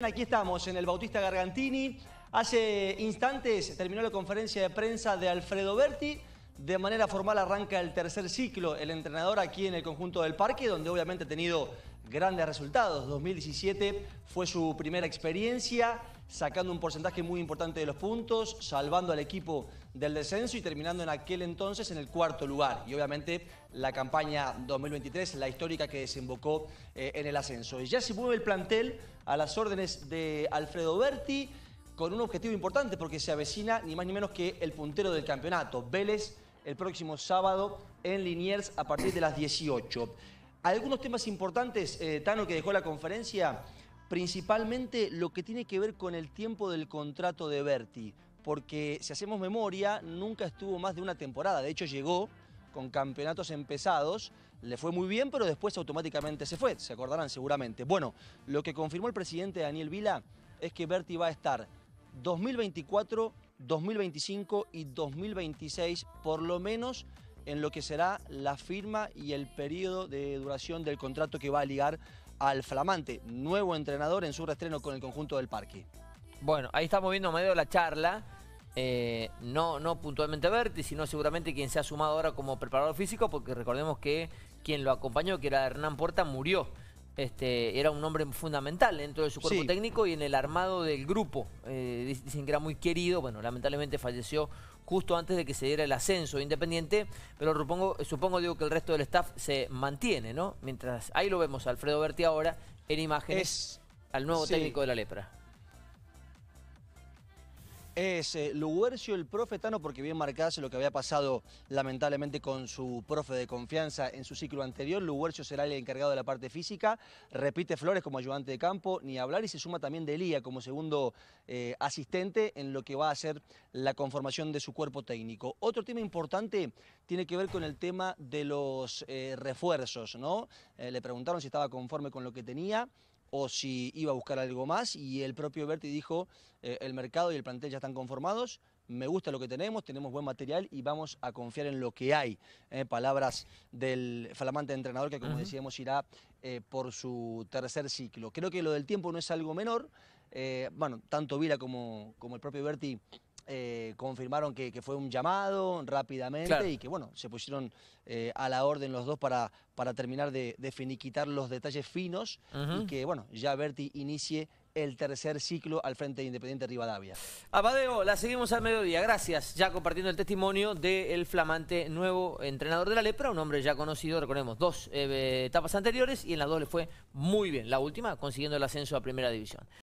Aquí estamos en el Bautista Gargantini. Hace instantes terminó la conferencia de prensa de Alfredo Berti. De manera formal arranca el tercer ciclo, el entrenador aquí en el conjunto del parque, donde obviamente ha tenido grandes resultados. 2017 fue su primera experiencia, sacando un porcentaje muy importante de los puntos, salvando al equipo del descenso y terminando en aquel entonces en el cuarto lugar. Y obviamente la campaña 2023, la histórica que desembocó eh, en el ascenso. Y ya se mueve el plantel a las órdenes de Alfredo Berti con un objetivo importante porque se avecina ni más ni menos que el puntero del campeonato, Vélez, el próximo sábado en Liniers a partir de las 18. Algunos temas importantes, eh, Tano, que dejó la conferencia, principalmente lo que tiene que ver con el tiempo del contrato de Berti, porque si hacemos memoria, nunca estuvo más de una temporada, de hecho llegó con campeonatos empezados, le fue muy bien, pero después automáticamente se fue, se acordarán seguramente. Bueno, lo que confirmó el presidente Daniel Vila es que Berti va a estar 2024, 2025 y 2026, por lo menos en lo que será la firma y el periodo de duración del contrato que va a ligar al flamante nuevo entrenador en su reestreno con el conjunto del parque. Bueno, ahí estamos viendo medio la charla. Eh, no, no puntualmente Berti, sino seguramente quien se ha sumado ahora como preparador físico, porque recordemos que quien lo acompañó, que era Hernán Porta, murió. Este, era un hombre fundamental dentro de su cuerpo técnico y en el armado del grupo. Eh, dicen que era muy querido, bueno, lamentablemente falleció justo antes de que se diera el ascenso independiente, pero supongo, digo que el resto del staff se mantiene, ¿no? Mientras ahí lo vemos, Alfredo Berti ahora en imágenes al nuevo técnico de la lepra es eh, Luguercio el profetano, porque bien es lo que había pasado lamentablemente con su profe de confianza en su ciclo anterior. Luguercio será el encargado de la parte física, repite Flores como ayudante de campo, ni hablar, y se suma también Delía como segundo eh, asistente en lo que va a ser la conformación de su cuerpo técnico. Otro tema importante tiene que ver con el tema de los eh, refuerzos, ¿no? le preguntaron si estaba conforme con lo que tenía o si iba a buscar algo más y el propio Berti dijo, eh, el mercado y el plantel ya están conformados, me gusta lo que tenemos, tenemos buen material y vamos a confiar en lo que hay. Eh. palabras del flamante entrenador que como decíamos irá eh, por su tercer ciclo. Creo que lo del tiempo no es algo menor. bueno, tanto Vila como, como el propio Berti eh, confirmaron que, fue un llamado rápidamente y que bueno, se pusieron eh, a la orden los dos para, para terminar de, finiquitar los detalles finos y que bueno, ya Berti inicie el tercer ciclo al frente de Independiente Rivadavia. Abadeo, la seguimos al mediodía. Gracias, ya compartiendo el testimonio del flamante nuevo entrenador de la Lepra, un hombre ya conocido, recordemos, dos eh, etapas anteriores y en las dos le fue muy bien. La última consiguiendo el ascenso a Primera División.